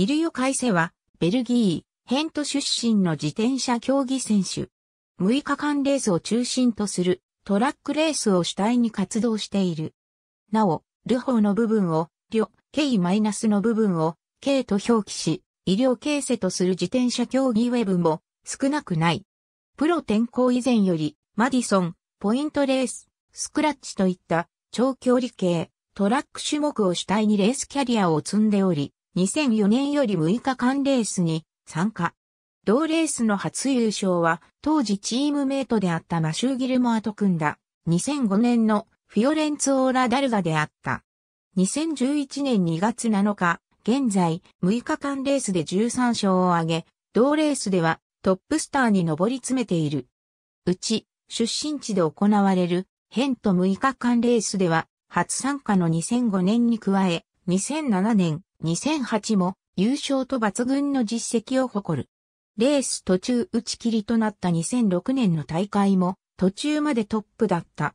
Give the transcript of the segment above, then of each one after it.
イルヨ・カイセは、ベルギー、ヘント出身の自転車競技選手。6日間レースを中心とするトラックレースを主体に活動している。なお、ルホーの部分を、リョ、ケイイマナスの部分を、ケイと表記し、医療形成とする自転車競技ウェブも少なくない。プロ転向以前より、マディソン、ポイントレース、スクラッチといった長距離系、トラック種目を主体にレースキャリアを積んでおり、2004年より6日間レースに参加。同レースの初優勝は、当時チームメイトであったマシュー・ギルモアと組んだ、2005年のフィオレンツ・オーラ・ダルガであった。2011年2月7日、現在、6日間レースで13勝を挙げ、同レースではトップスターに上り詰めている。うち、出身地で行われる、ヘント6日間レースでは、初参加の2005年に加え、2007年、2008も優勝と抜群の実績を誇る。レース途中打ち切りとなった2006年の大会も途中までトップだった。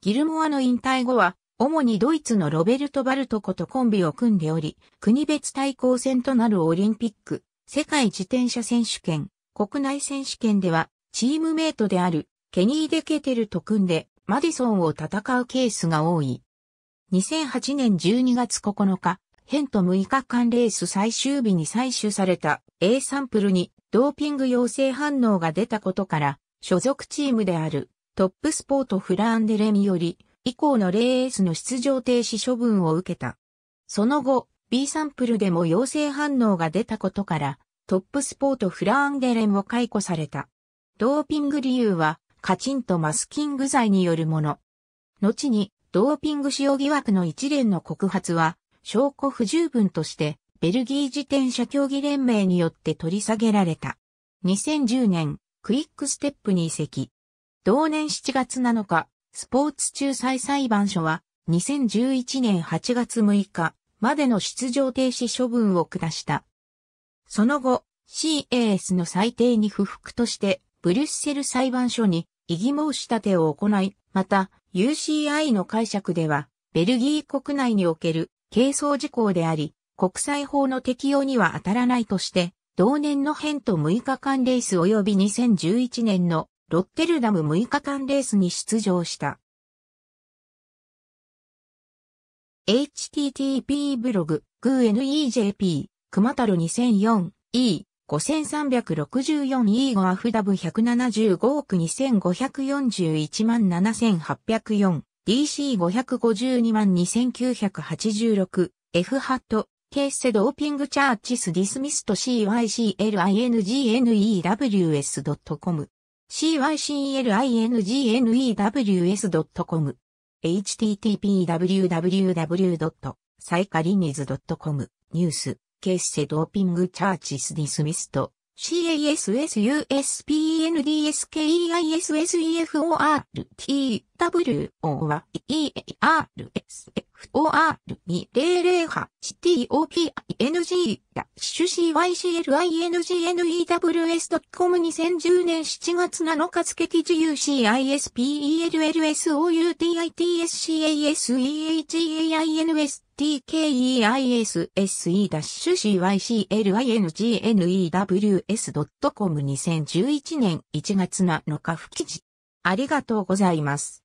ギルモアの引退後は、主にドイツのロベルト・バルトコとコンビを組んでおり、国別対抗戦となるオリンピック、世界自転車選手権、国内選手権では、チームメイトであるケニー・デケテルと組んで、マディソンを戦うケースが多い。2008年12月9日、ヘント6日間レース最終日に採取された A サンプルにドーピング陽性反応が出たことから、所属チームであるトップスポートフランデレミより、以降のレースの出場停止処分を受けた。その後、B サンプルでも陽性反応が出たことから、トップスポートフランデレンを解雇された。ドーピング理由は、カチンとマスキング剤によるもの。後に、ドーピング使用疑惑の一連の告発は、証拠不十分として、ベルギー自転車競技連盟によって取り下げられた。2010年、クイックステップに移籍。同年7月7日、スポーツ仲裁裁判所は、2011年8月6日までの出場停止処分を下した。その後、CAS の裁定に不服として、ブリュッセル裁判所に異議申し立てを行い、また、UCI の解釈では、ベルギー国内における軽装事項であり、国際法の適用には当たらないとして、同年の変と6日間レース及び2011年のロッテルダム6日間レースに出場した。http ブログ、GNEJP、熊太郎 2004E、5364E5 アフダブ175億2541万7804。DC552 万2986、F ハット、ケースセドーピングチャーチスディスミスト c y c l i n g n e w s c o m c y c l i n g n e w s c o m h t t p w w w c y c a r i n i s c o m ニュース、ケースセドーピングチャーチスディスミスト CASSUSPNDSKEISSEFORTWO r e r s f o r 2 0 0 8 t o p i n g ダッ CYCLINGNEWS.com 2010年7月7日付記事 UCISPELLSOUTITSCASEHAINS tkeisse-cyclingnews.com2011 年1月7日不記事。ありがとうございます。